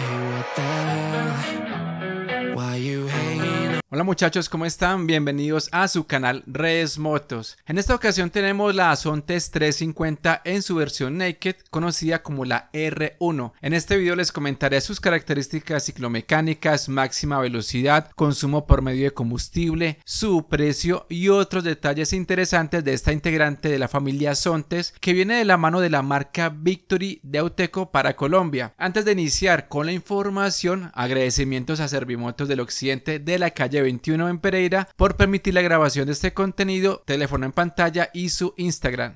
Hey, what the hell? Hola muchachos, ¿cómo están? Bienvenidos a su canal Redes Motos. En esta ocasión tenemos la Azontes 350 en su versión Naked, conocida como la R1. En este video les comentaré sus características ciclomecánicas, máxima velocidad, consumo por medio de combustible, su precio y otros detalles interesantes de esta integrante de la familia Azontes que viene de la mano de la marca Victory de Auteco para Colombia. Antes de iniciar con la información, agradecimientos a Servimotos del Occidente de la calle 21 en Pereira por permitir la grabación de este contenido, teléfono en pantalla y su Instagram.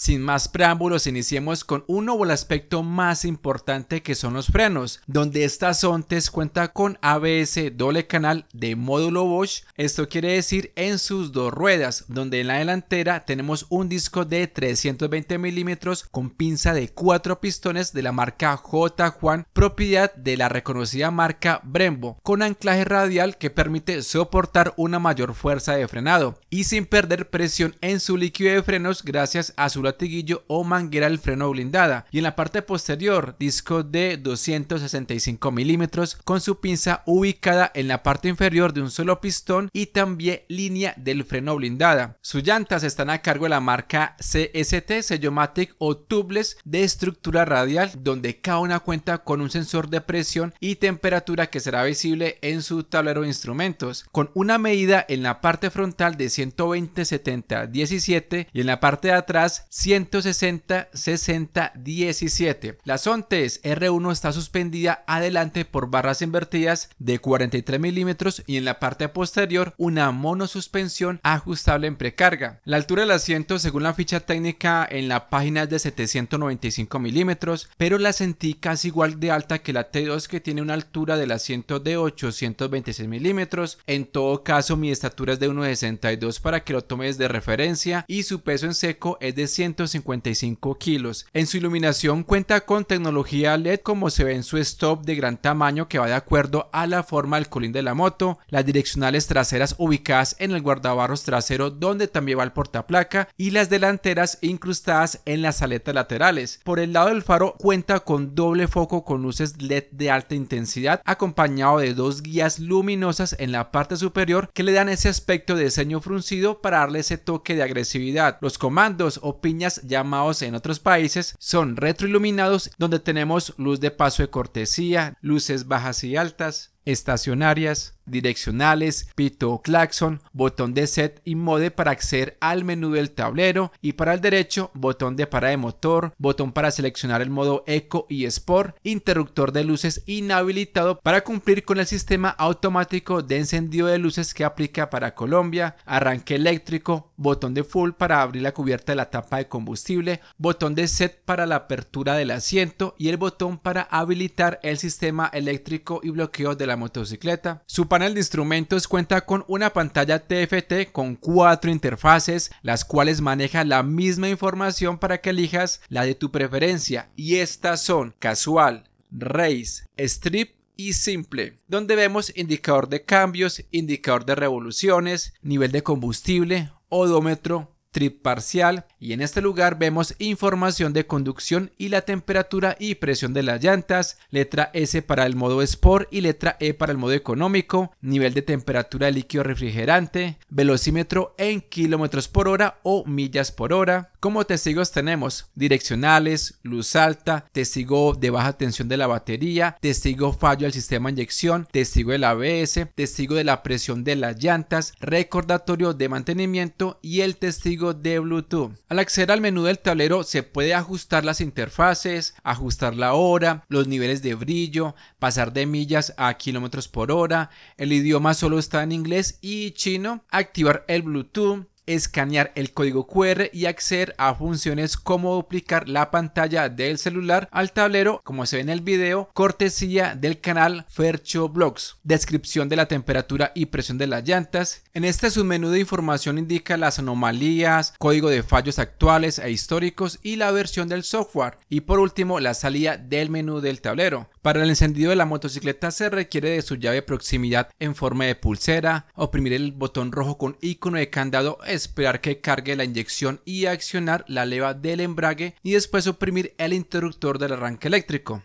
Sin más preámbulos, iniciemos con uno o el aspecto más importante que son los frenos, donde esta Sontes cuenta con ABS doble canal de módulo Bosch, esto quiere decir en sus dos ruedas, donde en la delantera tenemos un disco de 320 milímetros con pinza de 4 pistones de la marca J. Juan, propiedad de la reconocida marca Brembo, con anclaje radial que permite soportar una mayor fuerza de frenado y sin perder presión en su líquido de frenos gracias a su latiguillo o manguera del freno blindada y en la parte posterior disco de 265 milímetros con su pinza ubicada en la parte inferior de un solo pistón y también línea del freno blindada. Sus llantas están a cargo de la marca CST, Sellomatic o Tubles de estructura radial donde cada una cuenta con un sensor de presión y temperatura que será visible en su tablero de instrumentos con una medida en la parte frontal de 120 70 17 y en la parte de atrás 160 60 17. La Sontes R1 está suspendida adelante por barras invertidas de 43 milímetros y en la parte posterior una monosuspensión ajustable en precarga. La altura del asiento según la ficha técnica en la página es de 795 milímetros, pero la sentí casi igual de alta que la T2 que tiene una altura del asiento de 826 milímetros. En todo caso mi estatura es de 1,62 para que lo tomes de referencia y su peso en seco es de 100 155 kilos. En su iluminación cuenta con tecnología LED como se ve en su stop de gran tamaño que va de acuerdo a la forma del colín de la moto, las direccionales traseras ubicadas en el guardabarros trasero donde también va el portaplaca y las delanteras incrustadas en las aletas laterales. Por el lado del faro cuenta con doble foco con luces LED de alta intensidad acompañado de dos guías luminosas en la parte superior que le dan ese aspecto de diseño fruncido para darle ese toque de agresividad. Los comandos o llamados en otros países son retroiluminados donde tenemos luz de paso de cortesía, luces bajas y altas, estacionarias, direccionales, pito claxon, botón de set y mode para acceder al menú del tablero y para el derecho botón de para de motor, botón para seleccionar el modo eco y sport, interruptor de luces inhabilitado para cumplir con el sistema automático de encendido de luces que aplica para Colombia, arranque eléctrico, botón de full para abrir la cubierta de la tapa de combustible, botón de set para la apertura del asiento y el botón para habilitar el sistema eléctrico y bloqueo de la motocicleta panel de instrumentos cuenta con una pantalla TFT con cuatro interfaces, las cuales manejan la misma información para que elijas la de tu preferencia y estas son casual, race, strip y simple, donde vemos indicador de cambios, indicador de revoluciones, nivel de combustible, odómetro, trip parcial y en este lugar vemos información de conducción y la temperatura y presión de las llantas, letra S para el modo Sport y letra E para el modo económico, nivel de temperatura de líquido refrigerante, velocímetro en kilómetros por hora o millas por hora, como testigos tenemos direccionales, luz alta, testigo de baja tensión de la batería, testigo fallo al sistema de inyección, testigo del ABS, testigo de la presión de las llantas, recordatorio de mantenimiento y el testigo de Bluetooth. Al acceder al menú del tablero se puede ajustar las interfaces, ajustar la hora, los niveles de brillo, pasar de millas a kilómetros por hora, el idioma solo está en inglés y chino, activar el Bluetooth, escanear el código QR y acceder a funciones como duplicar la pantalla del celular al tablero, como se ve en el video, cortesía del canal Fercho Blogs. Descripción de la temperatura y presión de las llantas. En este submenú de información indica las anomalías, código de fallos actuales e históricos y la versión del software. Y por último, la salida del menú del tablero. Para el encendido de la motocicleta se requiere de su llave de proximidad en forma de pulsera, oprimir el botón rojo con icono de candado, esperar que cargue la inyección y accionar la leva del embrague y después oprimir el interruptor del arranque eléctrico.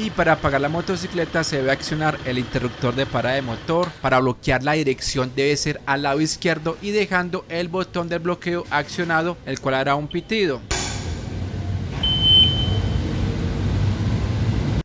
y para apagar la motocicleta se debe accionar el interruptor de parada de motor. Para bloquear la dirección debe ser al lado izquierdo y dejando el botón de bloqueo accionado, el cual hará un pitido.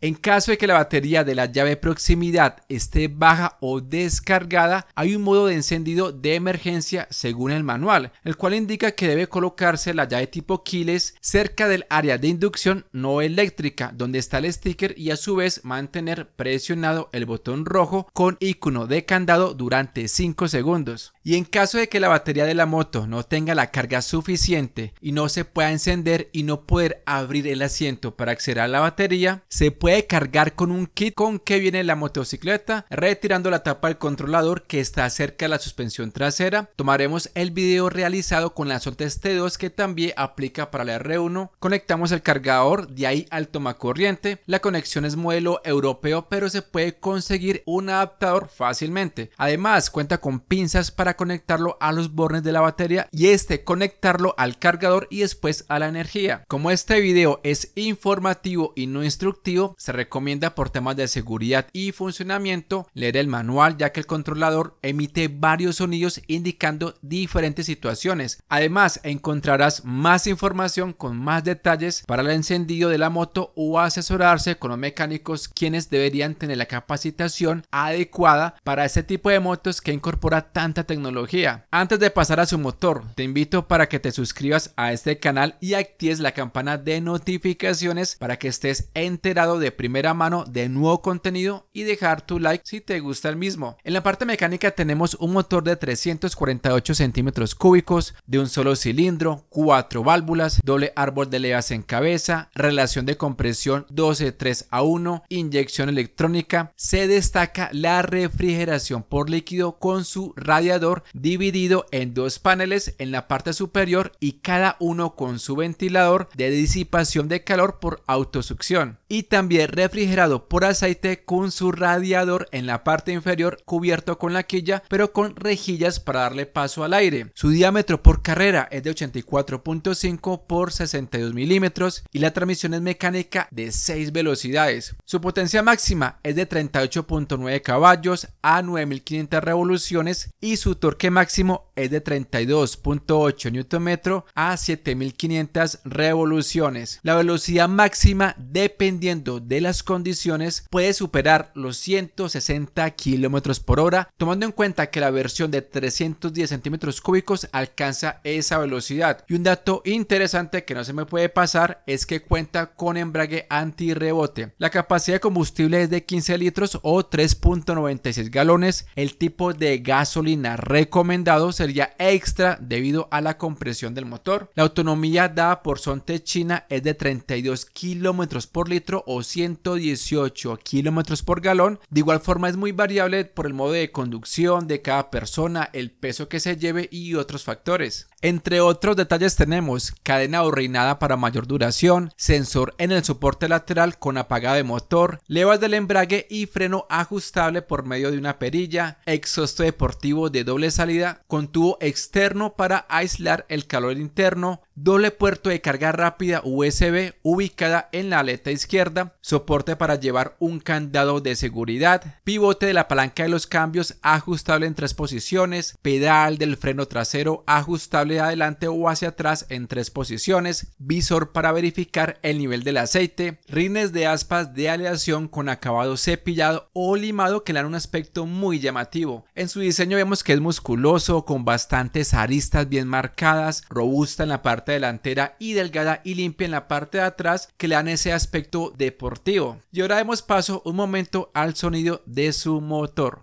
En caso de que la batería de la llave de proximidad esté baja o descargada, hay un modo de encendido de emergencia según el manual, el cual indica que debe colocarse la llave tipo Kiles cerca del área de inducción no eléctrica donde está el sticker y a su vez mantener presionado el botón rojo con icono de candado durante 5 segundos. Y en caso de que la batería de la moto no tenga la carga suficiente y no se pueda encender y no poder abrir el asiento para acceder a la batería, se puede cargar con un kit con que viene la motocicleta, retirando la tapa del controlador que está cerca de la suspensión trasera. Tomaremos el video realizado con la Soltes T2 que también aplica para la R1. Conectamos el cargador de ahí al tomacorriente. La conexión es modelo europeo pero se puede conseguir un adaptador fácilmente. Además cuenta con pinzas para conectarlo a los bornes de la batería y este conectarlo al cargador y después a la energía. Como este video es informativo y no instructivo, se recomienda por temas de seguridad y funcionamiento leer el manual ya que el controlador emite varios sonidos indicando diferentes situaciones. Además, encontrarás más información con más detalles para el encendido de la moto o asesorarse con los mecánicos quienes deberían tener la capacitación adecuada para este tipo de motos que incorpora tanta tecnología tecnología. Antes de pasar a su motor, te invito para que te suscribas a este canal y actives la campana de notificaciones para que estés enterado de primera mano de nuevo contenido y dejar tu like si te gusta el mismo. En la parte mecánica tenemos un motor de 348 centímetros cúbicos, de un solo cilindro, cuatro válvulas, doble árbol de levas en cabeza, relación de compresión 12-3 a 1, inyección electrónica. Se destaca la refrigeración por líquido con su radiador dividido en dos paneles en la parte superior y cada uno con su ventilador de disipación de calor por autosucción y también refrigerado por aceite con su radiador en la parte inferior cubierto con la quilla pero con rejillas para darle paso al aire. Su diámetro por carrera es de 84.5 por 62 milímetros y la transmisión es mecánica de 6 velocidades. Su potencia máxima es de 38.9 caballos a 9.500 revoluciones y su torque máximo es de 32.8 Nm a 7500 revoluciones. La velocidad máxima, dependiendo de las condiciones, puede superar los 160 km por hora, tomando en cuenta que la versión de 310 centímetros cúbicos alcanza esa velocidad. Y un dato interesante que no se me puede pasar es que cuenta con embrague antirrebote. La capacidad de combustible es de 15 litros o 3.96 galones. El tipo de gasolina recomendado sería extra debido a la compresión del motor. La autonomía dada por Sonte China es de 32 kilómetros por litro o 118 kilómetros por galón. De igual forma es muy variable por el modo de conducción de cada persona, el peso que se lleve y otros factores. Entre otros detalles tenemos cadena orrinada para mayor duración, sensor en el soporte lateral con apagado de motor, levas del embrague y freno ajustable por medio de una perilla, exhausto deportivo de doble salida con tubo externo para aislar el calor interno, doble puerto de carga rápida USB ubicada en la aleta izquierda, soporte para llevar un candado de seguridad, pivote de la palanca de los cambios ajustable en tres posiciones, pedal del freno trasero ajustable adelante o hacia atrás en tres posiciones, visor para verificar el nivel del aceite, rines de aspas de aleación con acabado cepillado o limado que le dan un aspecto muy llamativo. En su diseño vemos que es musculoso, con bastantes aristas bien marcadas, robusta en la parte delantera y delgada y limpia en la parte de atrás que le dan ese aspecto deportivo. Y ahora demos paso un momento al sonido de su motor.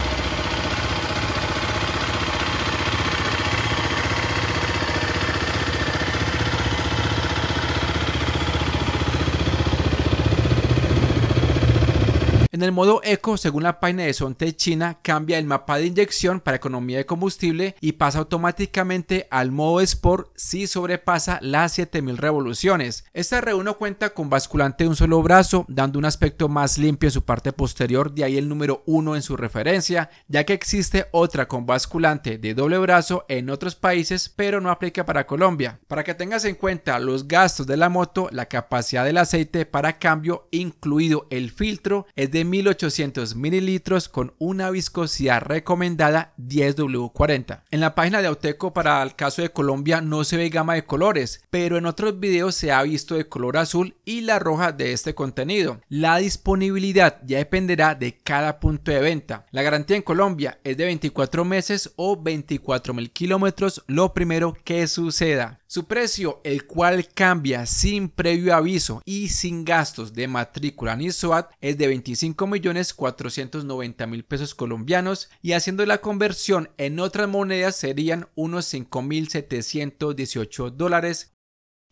En el modo eco, según la página de Sonte China, cambia el mapa de inyección para economía de combustible y pasa automáticamente al modo Sport si sobrepasa las 7000 revoluciones. Esta R1 cuenta con basculante de un solo brazo, dando un aspecto más limpio en su parte posterior, de ahí el número 1 en su referencia, ya que existe otra con basculante de doble brazo en otros países, pero no aplica para Colombia. Para que tengas en cuenta los gastos de la moto, la capacidad del aceite para cambio, incluido el filtro, es de 1800 mililitros con una viscosidad recomendada 10W40. En la página de Auteco para el caso de Colombia no se ve gama de colores, pero en otros videos se ha visto de color azul y la roja de este contenido. La disponibilidad ya dependerá de cada punto de venta. La garantía en Colombia es de 24 meses o 24 mil kilómetros, lo primero que suceda. Su precio, el cual cambia sin previo aviso y sin gastos de matrícula ni SOAT, es de 25 millones mil pesos colombianos y haciendo la conversión en otras monedas serían unos 5.718 dólares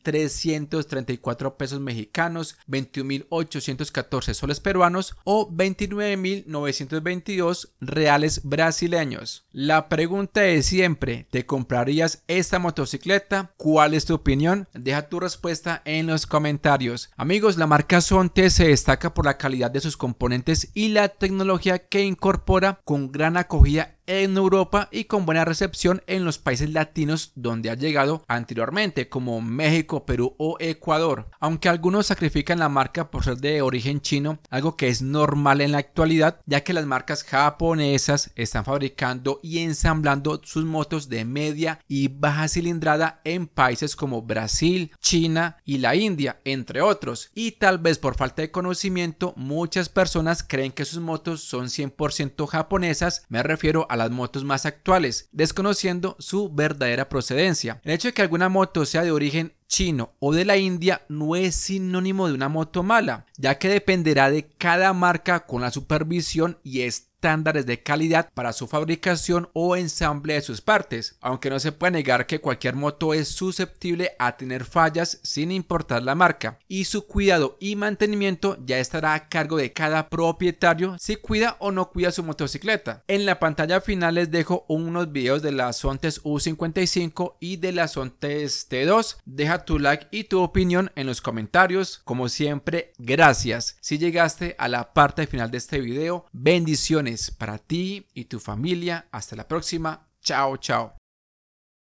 334 pesos mexicanos, 21.814 soles peruanos o 29.922 reales brasileños. La pregunta de siempre, ¿te comprarías esta motocicleta? ¿Cuál es tu opinión? Deja tu respuesta en los comentarios. Amigos, la marca Sonte se destaca por la calidad de sus componentes y la tecnología que incorpora con gran acogida en Europa y con buena recepción en los países latinos donde ha llegado anteriormente, como México, Perú o Ecuador. Aunque algunos sacrifican la marca por ser de origen chino, algo que es normal en la actualidad, ya que las marcas japonesas están fabricando y ensamblando sus motos de media y baja cilindrada en países como Brasil, China y la India, entre otros. Y tal vez por falta de conocimiento, muchas personas creen que sus motos son 100% japonesas, me refiero a las motos más actuales, desconociendo su verdadera procedencia. El hecho de que alguna moto sea de origen chino o de la India no es sinónimo de una moto mala, ya que dependerá de cada marca con la supervisión y estrategia estándares de calidad para su fabricación o ensamble de sus partes, aunque no se puede negar que cualquier moto es susceptible a tener fallas sin importar la marca, y su cuidado y mantenimiento ya estará a cargo de cada propietario si cuida o no cuida su motocicleta. En la pantalla final les dejo unos videos de las Sontes U55 y de las Sontes T2. Deja tu like y tu opinión en los comentarios. Como siempre, gracias. Si llegaste a la parte final de este video, bendiciones para ti y tu familia. Hasta la próxima. Chao, chao.